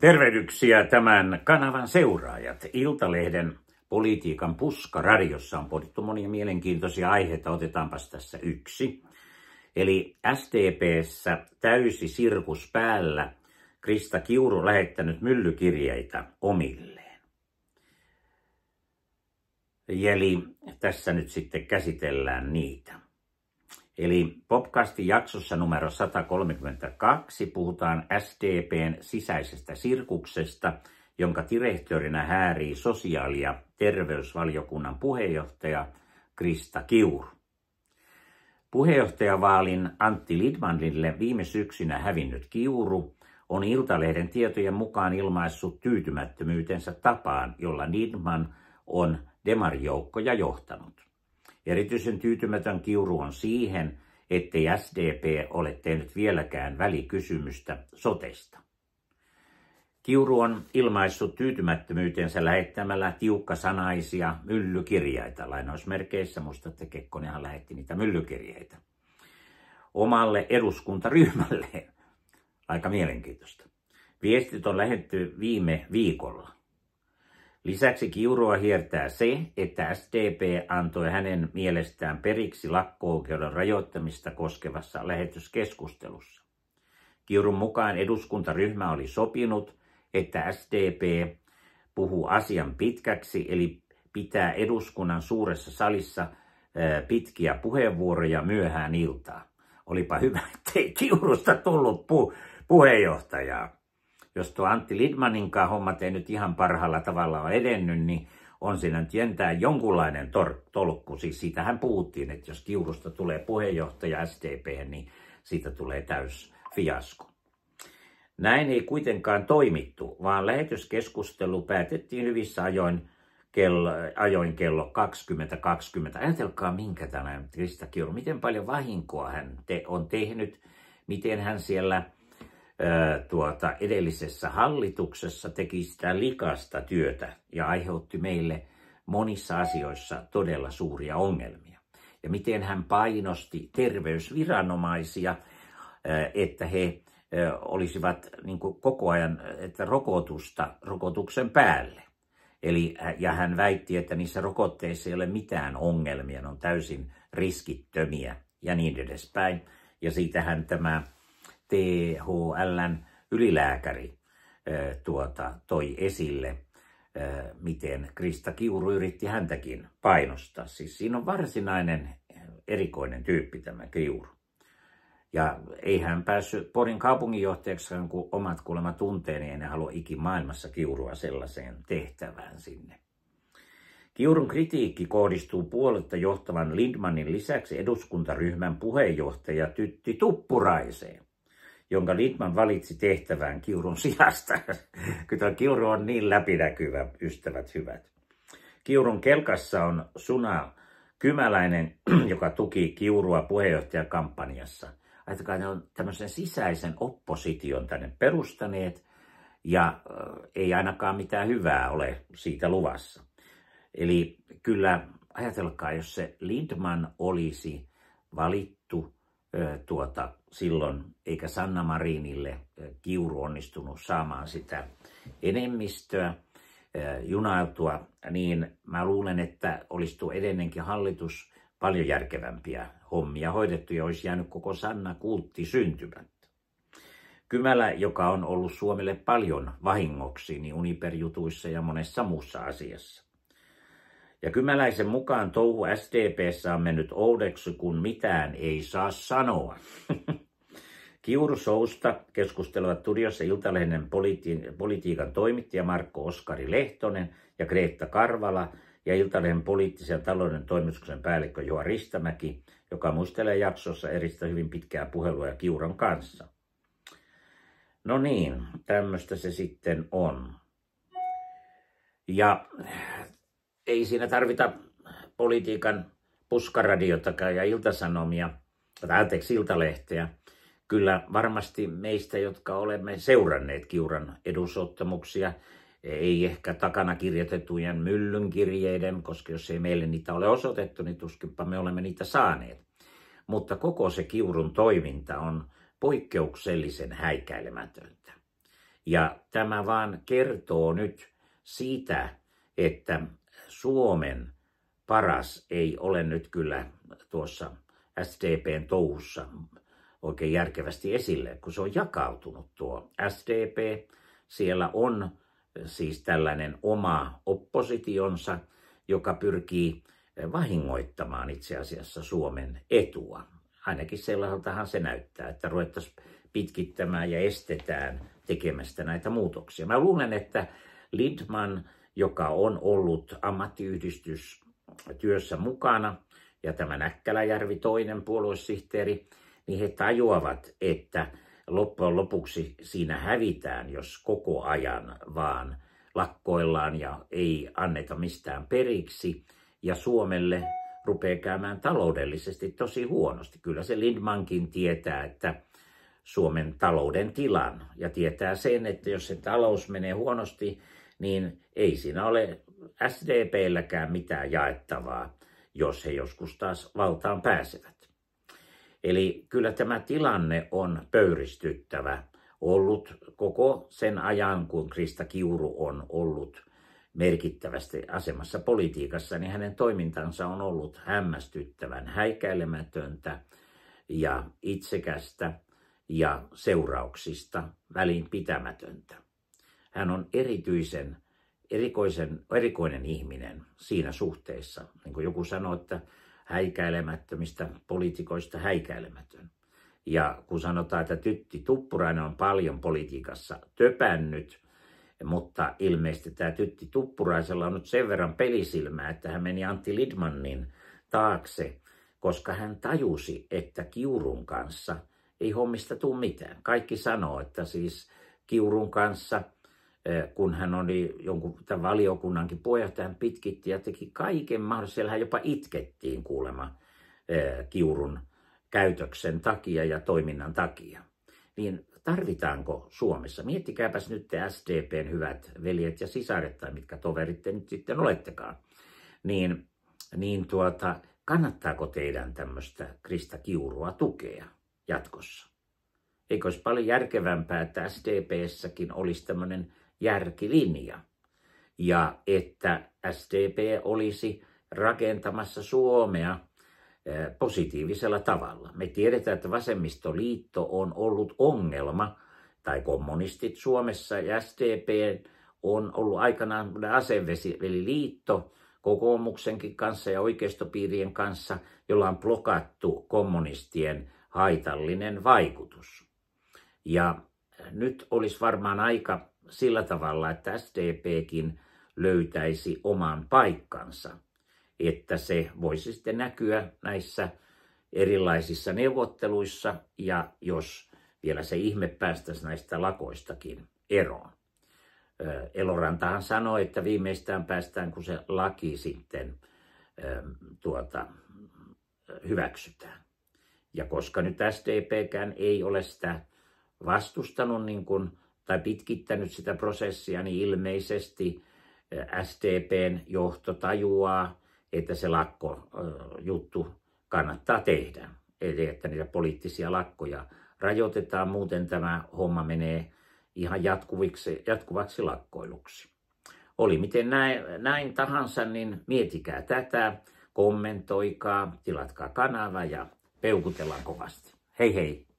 Tervehdyksiä tämän kanavan seuraajat. Iltalehden politiikan radiossa on pohdittu monia mielenkiintoisia aiheita, otetaanpas tässä yksi. Eli STPssä täysi sirkus päällä Krista Kiuru lähettänyt myllykirjeitä omilleen. Eli tässä nyt sitten käsitellään niitä. Eli podcastin jaksossa numero 132 puhutaan SDPn sisäisestä sirkuksesta, jonka direktörinä häärii sosiaali- ja terveysvaliokunnan puheenjohtaja Krista Kiuru. Puheenjohtajavaalin Antti Lidmanille viime syksynä hävinnyt Kiuru on Iltalehden tietojen mukaan ilmaissut tyytymättömyytensä tapaan, jolla Lidman on demarijoukkoja johtanut. Erityisen tyytymätön Kiuru on siihen, ettei SDP ole tehnyt vieläkään välikysymystä sotesta. Kiuru on ilmaissut tyytymättömyytensä lähettämällä tiukka sanaisia myllykirjaita. Lainausmerkeissä muistatte, Kekkonenhan lähetti niitä myllykirjeitä omalle eduskuntaryhmälle. Aika mielenkiintoista. Viestit on lähetty viime viikolla. Lisäksi kiurua hiertää se, että SDP antoi hänen mielestään periksi lakko-oikeuden rajoittamista koskevassa lähetyskeskustelussa. Kiurun mukaan eduskuntaryhmä oli sopinut, että SDP puhuu asian pitkäksi, eli pitää eduskunnan suuressa salissa pitkiä puheenvuoroja myöhään iltaan. Olipa hyvä, ettei Kiurusta tullut pu- puheenjohtajaa jos tuo Antti Lidmaninkaan hommat ei nyt ihan parhaalla tavalla ole edennyt, niin on siinä nyt jentää jonkunlainen tor- tolkku. Siis siitähän puhuttiin, että jos Kiurusta tulee puheenjohtaja STP, niin siitä tulee täys fiasko. Näin ei kuitenkaan toimittu, vaan lähetyskeskustelu päätettiin hyvissä ajoin kello, ajoin kello 20.20. Ajatelkaa minkä tänään Krista Kiuru, miten paljon vahinkoa hän te, on tehnyt, miten hän siellä tuota, edellisessä hallituksessa teki sitä likasta työtä ja aiheutti meille monissa asioissa todella suuria ongelmia. Ja miten hän painosti terveysviranomaisia, että he olisivat niin koko ajan että rokotusta rokotuksen päälle. Eli, ja hän väitti, että niissä rokotteissa ei ole mitään ongelmia, ne on täysin riskittömiä ja niin edespäin. Ja siitähän tämä THLn ylilääkäri tuota, toi esille, miten Krista Kiuru yritti häntäkin painostaa. Siis siinä on varsinainen erikoinen tyyppi tämä Kiuru. Ja ei hän päässyt Porin kaupunginjohtajaksi, kun omat kuulemma tunteeni niin ei halua ikimaailmassa kiurua sellaiseen tehtävään sinne. Kiurun kritiikki kohdistuu puoletta johtavan Lindmanin lisäksi eduskuntaryhmän puheenjohtaja Tytti Tuppuraiseen jonka Litman valitsi tehtävään Kiurun sijasta. Kyllä Kiuru on niin läpinäkyvä, ystävät hyvät. Kiurun kelkassa on Suna Kymäläinen, joka tuki Kiurua puheenjohtajakampanjassa. Ajatakaa, ne on tämmöisen sisäisen opposition tänne perustaneet, ja ei ainakaan mitään hyvää ole siitä luvassa. Eli kyllä ajatelkaa, jos se Lindman olisi valittu tuota, silloin, eikä Sanna Marinille kiuru onnistunut saamaan sitä enemmistöä junailtua, niin mä luulen, että olisi tuo edennenkin hallitus paljon järkevämpiä hommia hoidettu ja olisi jäänyt koko Sanna kultti syntymättä. Kymälä, joka on ollut Suomelle paljon vahingoksi, niin Uniper-jutuissa ja monessa muussa asiassa. Ja Kymäläisen mukaan touhu SDPssä on mennyt oudeksi, kun mitään ei saa sanoa. Kiuru Sousta keskustelevat studiossa Iltalehden politi- politiikan toimittaja Markko Oskari Lehtonen ja Kreetta Karvala ja Iltalehden poliittisen ja talouden toimituksen päällikkö Joa Ristämäki, joka muistelee jaksossa eristä hyvin pitkää puhelua ja Kiuron kanssa. No niin, tämmöistä se sitten on. Ja ei siinä tarvita politiikan puskaradiotakaan ja iltasanomia, tai anteeksi, iltalehteä. Kyllä varmasti meistä, jotka olemme seuranneet Kiuran edusottamuksia, ei ehkä takana kirjoitettujen myllyn kirjeiden, koska jos ei meille niitä ole osoitettu, niin tuskinpa me olemme niitä saaneet. Mutta koko se Kiurun toiminta on poikkeuksellisen häikäilemätöntä. Ja tämä vaan kertoo nyt siitä, että Suomen paras ei ole nyt kyllä tuossa SDPn touhussa oikein järkevästi esille, kun se on jakautunut tuo SDP. Siellä on siis tällainen oma oppositionsa, joka pyrkii vahingoittamaan itse asiassa Suomen etua. Ainakin sellaiseltahan se näyttää, että ruvettaisiin pitkittämään ja estetään tekemästä näitä muutoksia. Mä luulen, että Lindman joka on ollut työssä mukana, ja tämä Näkkäläjärvi, toinen puoluesihteeri, niin he tajuavat, että loppujen lopuksi siinä hävitään, jos koko ajan vaan lakkoillaan ja ei anneta mistään periksi. Ja Suomelle rupeaa käymään taloudellisesti tosi huonosti. Kyllä se Lindmankin tietää, että Suomen talouden tilan ja tietää sen, että jos se talous menee huonosti, niin ei siinä ole SDPlläkään mitään jaettavaa, jos he joskus taas valtaan pääsevät. Eli kyllä tämä tilanne on pöyristyttävä ollut koko sen ajan, kun Krista Kiuru on ollut merkittävästi asemassa politiikassa, niin hänen toimintansa on ollut hämmästyttävän häikäilemätöntä ja itsekästä ja seurauksista välinpitämätöntä hän on erityisen erikoisen, erikoinen ihminen siinä suhteessa. Niin kuin joku sanoi, että häikäilemättömistä poliitikoista häikäilemätön. Ja kun sanotaan, että Tytti Tuppurainen on paljon politiikassa töpännyt, mutta ilmeisesti tämä Tytti Tuppuraisella on nyt sen verran pelisilmää, että hän meni Antti Lidmannin taakse, koska hän tajusi, että Kiurun kanssa ei hommista tule mitään. Kaikki sanoo, että siis Kiurun kanssa – Eh, kun hän oli jonkun tämän valiokunnankin puheenjohtaja, hän pitkitti ja teki kaiken mahdollisen. Siellä hän jopa itkettiin kuulema eh, Kiurun käytöksen takia ja toiminnan takia. Niin tarvitaanko Suomessa? Miettikääpäs nyt te SDPn hyvät veljet ja sisaret tai mitkä toverit te nyt sitten olettekaan. Niin, niin tuota, kannattaako teidän tämmöistä Krista Kiurua tukea jatkossa? Eikö olisi paljon järkevämpää, että SDPssäkin olisi tämmöinen järkilinja. Ja että SDP olisi rakentamassa Suomea eh, positiivisella tavalla. Me tiedetään, että vasemmistoliitto on ollut ongelma, tai kommunistit Suomessa ja SDP on ollut aikanaan asevesiliitto kokoomuksenkin kanssa ja oikeistopiirien kanssa, jolla on blokattu kommunistien haitallinen vaikutus. Ja nyt olisi varmaan aika sillä tavalla, että SDPkin löytäisi oman paikkansa, että se voisi sitten näkyä näissä erilaisissa neuvotteluissa ja jos vielä se ihme päästäisi näistä lakoistakin eroon. Elorantahan sanoi, että viimeistään päästään, kun se laki sitten tuota, hyväksytään. Ja koska nyt SDPkään ei ole sitä vastustanut, niin kuin tai pitkittänyt sitä prosessia, niin ilmeisesti STP:n johto tajuaa, että se lakkojuttu kannattaa tehdä. Eli että niitä poliittisia lakkoja rajoitetaan, muuten tämä homma menee ihan jatkuviksi, jatkuvaksi lakkoiluksi. Oli miten näin, näin tahansa, niin mietikää tätä, kommentoikaa, tilatkaa kanava ja peukutellaan kovasti. Hei hei!